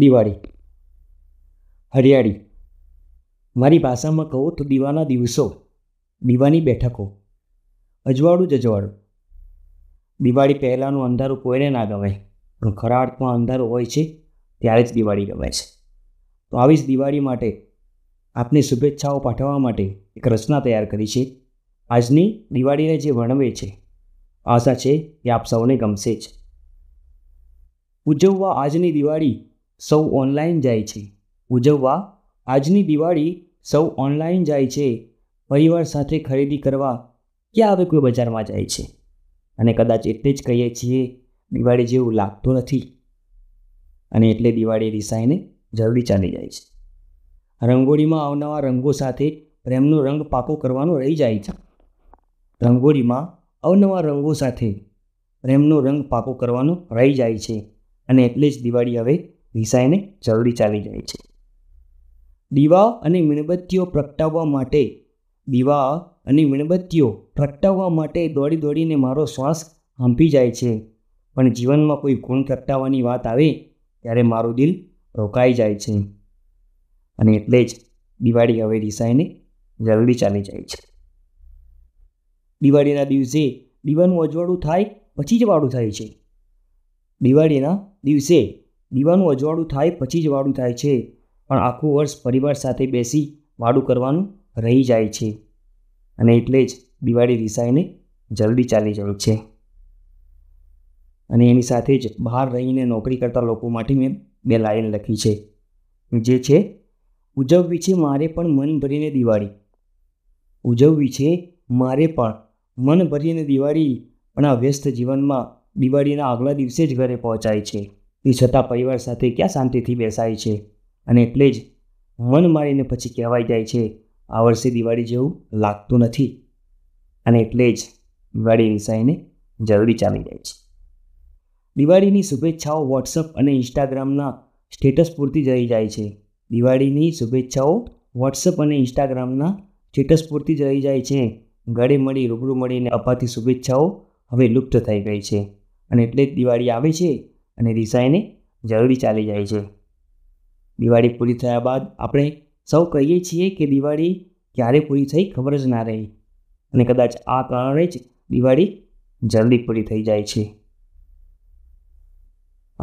દિવાળી હરિયાળી મારી ભાષામાં કહો તો દીવાના દિવસો દીવાની બેઠકો અજવાળું જ અજવાળું દિવાળી પહેલાંનું અંધારું કોઈને ના ગવાય પણ ખરા અર્થમાં અંધારું હોય છે ત્યારે જ દિવાળી ગવાય છે તો આવી જ દિવાળી માટે આપને શુભેચ્છાઓ પાઠવવા માટે એક રચના તૈયાર કરી છે આજની દિવાળીને જે વર્ણવે છે આશા છે એ આપ સૌને ગમશે જ ઉજવવા આજની દિવાળી સૌ ઓનલાઈન જાય છે ઉજવવા આજની દિવાળી સૌ ઓનલાઈન જાય છે પરિવાર સાથે ખરીદી કરવા ક્યાં હવે કોઈ બજારમાં જાય છે અને કદાચ એટલે જ કહીએ છીએ દિવાળી જેવું લાગતું નથી અને એટલે દિવાળી રિસાઈને જરૂરી ચાલી જાય છે રંગોળીમાં આવનારા રંગો સાથે પ્રેમનો રંગ પાકો કરવાનો રહી જાય છે રંગોળીમાં અવનવા રંગો સાથે પ્રેમનો રંગ પાકો કરવાનો રહી જાય છે અને એટલે જ દિવાળી હવે રિસાઈને જલ્દી ચાલી જાય છે દીવા અને મીણબત્તીઓ પ્રગટાવવા માટે દીવા અને મીણબત્તીઓ પ્રગટાવવા માટે દોડી દોડીને મારો શ્વાસ હાંપી જાય છે પણ જીવનમાં કોઈ ગુણ પ્રગટાવવાની વાત આવે ત્યારે મારું દિલ રોકાઈ જાય છે અને એટલે જ દિવાળી હવે રિસાઈને જલ્દી ચાલી જાય છે દિવાળીના દિવસે દીવાનું અજવાળું થાય પછી જ વાળું થાય છે દિવાળીના દિવસે દીવાનું અજવાળું થાય પછી જ વાડું થાય છે પણ આખું વર્ષ પરિવાર સાથે બેસી વાડું કરવાનું રહી જાય છે અને એટલે જ દિવાળી રિસાઈને જલ્દી ચાલી જાય છે અને એની સાથે જ બહાર રહીને નોકરી કરતા લોકો માટે મેં બે લાઈન લખી છે જે છે ઉજવવી છે મારે પણ મન ભરીને દિવાળી ઉજવવી છે મારે પણ મન ભરીને દિવાળી પણ આ વ્યસ્ત જીવનમાં દિવાળીના આગલા દિવસે જ ઘરે પહોંચાય છે તે છતાં પરિવાર સાથે ક્યાં શાંતિથી બેસાય છે અને એટલે જ મન મારીને પછી કહેવાઈ જાય છે આ વર્ષે દિવાળી જેવું લાગતું નથી અને એટલે જ દિવાળી વિષયને જરૂરી ચાલી જાય છે દિવાળીની શુભેચ્છાઓ વોટ્સઅપ અને ઇન્સ્ટાગ્રામના સ્ટેટસ પૂરતી જઈ જાય છે દિવાળીની શુભેચ્છાઓ વોટ્સઅપ અને ઇન્સ્ટાગ્રામના સ્ટેટસ પૂરતી જઈ જાય છે ગળે મળી રૂબરૂ મળીને અપાતી શુભેચ્છાઓ હવે લુપ્ત થઈ ગઈ છે અને એટલે જ દિવાળી આવે છે અને દિશાએની જરૂરી ચાલી જાય છે દિવાળી પૂરી થયા બાદ આપણે સૌ કહીએ છીએ કે દિવાળી ક્યારે પૂરી થઈ ખબર જ ના રહી અને કદાચ આ કારણે જ દિવાળી જલ્દી પૂરી થઈ જાય છે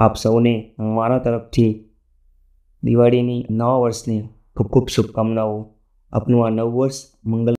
આપ સૌને મારા તરફથી દિવાળીની નવા વર્ષની ખૂબ ખૂબ શુભકામનાઓ આપનું આ નવું વર્ષ મંગલ